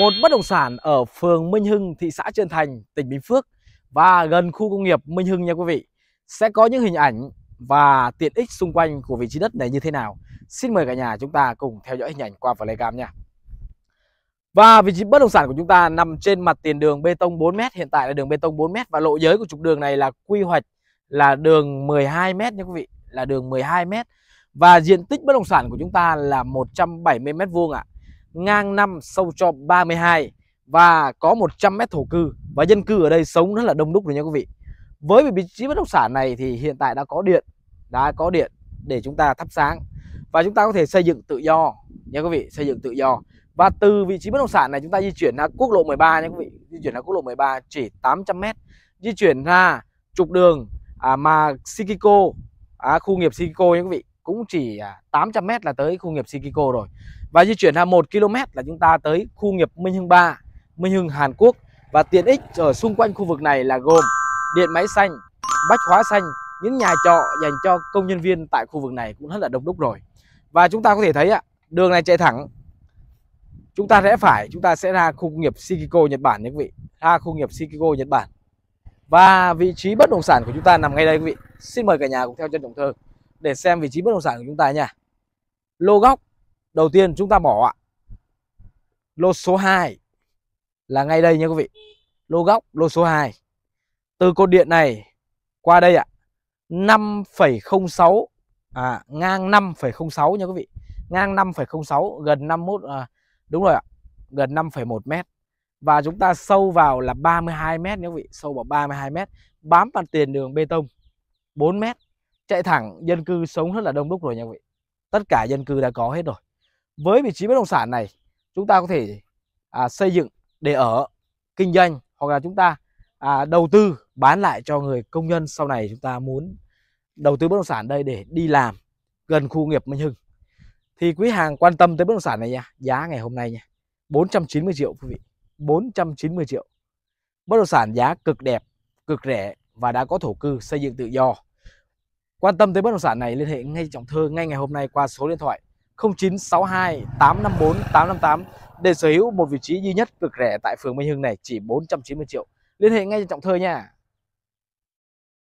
một bất động sản ở phường Minh Hưng, thị xã Trơn Thành, tỉnh Bình Phước và gần khu công nghiệp Minh Hưng nha quý vị. Sẽ có những hình ảnh và tiện ích xung quanh của vị trí đất này như thế nào. Xin mời cả nhà chúng ta cùng theo dõi hình ảnh qua Pleigram nha. Và vị trí bất động sản của chúng ta nằm trên mặt tiền đường bê tông 4m, hiện tại là đường bê tông 4m và lộ giới của trục đường này là quy hoạch là đường 12m nha quý vị, là đường 12m. Và diện tích bất động sản của chúng ta là 170 m vuông ạ ngang 5, sâu cho 32 và có 100 mét thổ cư và dân cư ở đây sống rất là đông đúc rồi nha quý vị. Với vị trí bất động sản này thì hiện tại đã có điện, đã có điện để chúng ta thắp sáng và chúng ta có thể xây dựng tự do nha quý vị, xây dựng tự do. Và từ vị trí bất động sản này chúng ta di chuyển ra quốc lộ 13 nha quý vị, di chuyển ra quốc lộ 13 chỉ 800 mét di chuyển ra trục đường à, mà Sikiko à, khu nghiệp Sikiko nha quý vị, cũng chỉ 800 à, mét là tới khu nghiệp Sikiko rồi và di chuyển hạ 1 km là chúng ta tới khu nghiệp Minh Hưng 3, Minh Hưng Hàn Quốc và tiện ích ở xung quanh khu vực này là gồm điện máy xanh, bách hóa xanh, những nhà trọ dành cho công nhân viên tại khu vực này cũng rất là đông đúc rồi. Và chúng ta có thể thấy ạ, đường này chạy thẳng. Chúng ta rẽ phải, chúng ta sẽ ra khu công nghiệp Shikiko Nhật Bản nhé quý vị. Ra khu nghiệp Shikiko Nhật Bản. Và vị trí bất động sản của chúng ta nằm ngay đây quý vị. Xin mời cả nhà cùng theo chân Trọng Thơ để xem vị trí bất động sản của chúng ta nha. Lô góc Đầu tiên chúng ta bỏ ạ. Lô số 2 là ngay đây nha quý vị. Lô góc lô số 2. Từ cột điện này qua đây ạ. 5,06 à ngang 5,06 nha quý vị. Ngang 5,06 gần 51 à, đúng rồi ạ. Gần 5,1 m. Và chúng ta sâu vào là 32 m nha quý vị, sâu vào 32 m, bám vào tiền đường bê tông 4 m, chạy thẳng dân cư sống rất là đông đúc rồi nha quý vị. Tất cả dân cư đã có hết rồi với vị trí bất động sản này chúng ta có thể à, xây dựng để ở kinh doanh hoặc là chúng ta à, đầu tư bán lại cho người công nhân sau này chúng ta muốn đầu tư bất động sản đây để đi làm gần khu nghiệp Minh Hưng thì quý hàng quan tâm tới bất động sản này nha giá ngày hôm nay nha 490 triệu quý vị 490 triệu bất động sản giá cực đẹp cực rẻ và đã có thổ cư xây dựng tự do quan tâm tới bất động sản này liên hệ ngay trọng thơ ngay ngày hôm nay qua số điện thoại 0962 854 858 để sở hữu một vị trí duy nhất cực rẻ tại phường Minh Hưng này chỉ 490 triệu. Liên hệ ngay cho Trọng Thơ nha.